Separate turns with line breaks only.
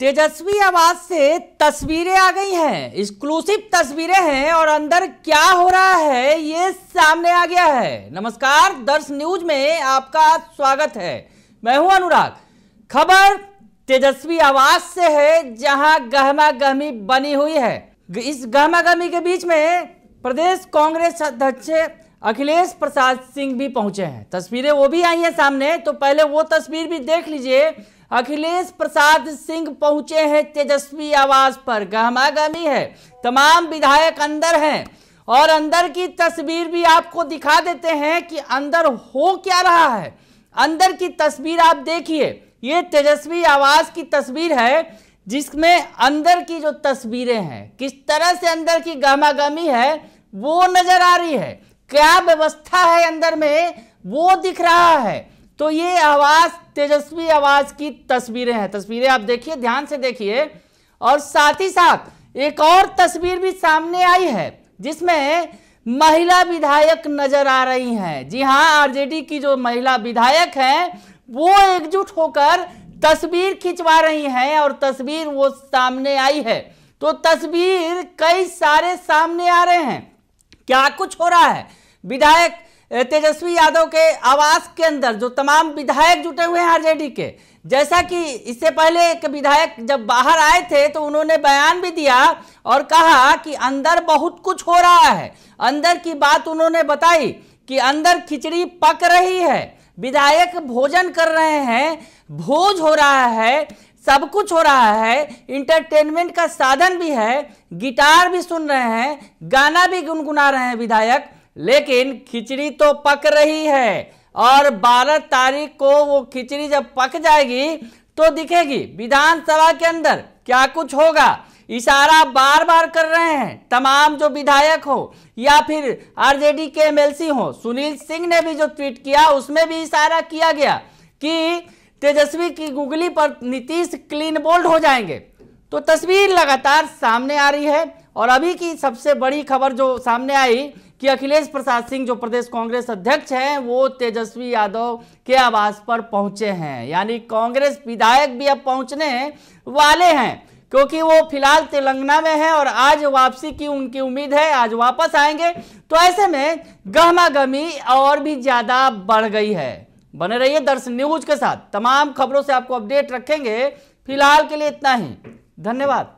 तेजस्वी आवाज से तस्वीरें आ गई हैं एक्सक्लूसिव तस्वीरें हैं और अंदर क्या हो रहा है ये सामने आ गया है नमस्कार दर्श न्यूज में आपका स्वागत है मैं हूं अनुराग खबर तेजस्वी आवाज से है जहां गहमा गहमी बनी हुई है इस गहमा गहमी के बीच में प्रदेश कांग्रेस अध्यक्ष अखिलेश प्रसाद सिंह भी पहुंचे हैं तस्वीरें वो भी आई हैं सामने तो पहले वो तस्वीर भी देख लीजिए अखिलेश प्रसाद सिंह पहुंचे हैं तेजस्वी आवाज पर गहमागहमी है तमाम विधायक अंदर हैं और अंदर की तस्वीर भी आपको दिखा देते हैं कि अंदर हो क्या रहा है अंदर की तस्वीर आप देखिए ये तेजस्वी आवाज की तस्वीर है जिसमें अंदर की जो तस्वीरें हैं किस तरह से अंदर की गहमागहमी है वो नजर आ रही है क्या व्यवस्था है अंदर में वो दिख रहा है तो ये आवाज तेजस्वी आवाज की तस्वीरें हैं तस्वीरें आप देखिए ध्यान से देखिए और साथ ही साथ एक और तस्वीर भी सामने आई है जिसमें महिला विधायक नजर आ रही हैं जी हाँ आरजेडी की जो महिला विधायक हैं वो एकजुट होकर तस्वीर खिंचवा रही हैं और तस्वीर वो सामने आई है तो तस्वीर कई सारे सामने आ रहे हैं क्या कुछ हो रहा है विधायक तेजस्वी यादव के आवास के अंदर जो तमाम विधायक जुटे हुए हैं आरजेडी के जैसा कि इससे पहले एक विधायक जब बाहर आए थे तो उन्होंने बयान भी दिया और कहा कि अंदर बहुत कुछ हो रहा है अंदर की बात उन्होंने बताई कि अंदर खिचड़ी पक रही है विधायक भोजन कर रहे हैं भोज हो रहा है सब कुछ हो रहा है इंटरटेनमेंट का साधन भी है गिटार भी सुन रहे हैं गाना भी गुनगुना रहे हैं विधायक लेकिन खिचड़ी तो पक रही है और 12 तारीख को वो खिचड़ी जब पक जाएगी तो दिखेगी विधानसभा के अंदर क्या कुछ होगा इशारा बार बार कर रहे हैं तमाम जो विधायक हो या फिर आरजेडी के एमएलसी हो सुनील सिंह ने भी जो ट्वीट किया उसमें भी इशारा किया गया कि तेजस्वी की गुगली पर नीतीश क्लीन बोल्ड हो जाएंगे तो तस्वीर लगातार सामने आ रही है और अभी की सबसे बड़ी खबर जो सामने आई कि अखिलेश प्रसाद सिंह जो प्रदेश कांग्रेस अध्यक्ष हैं वो तेजस्वी यादव के आवास पर पहुंचे हैं यानी कांग्रेस विधायक भी अब पहुंचने वाले हैं क्योंकि वो फिलहाल तेलंगाना में हैं और आज वापसी की उनकी उम्मीद है आज वापस आएंगे तो ऐसे में गहमा गहमी और भी ज़्यादा बढ़ गई है बने रहिए दर्शन न्यूज के साथ तमाम खबरों से आपको अपडेट रखेंगे फिलहाल के लिए इतना ही धन्यवाद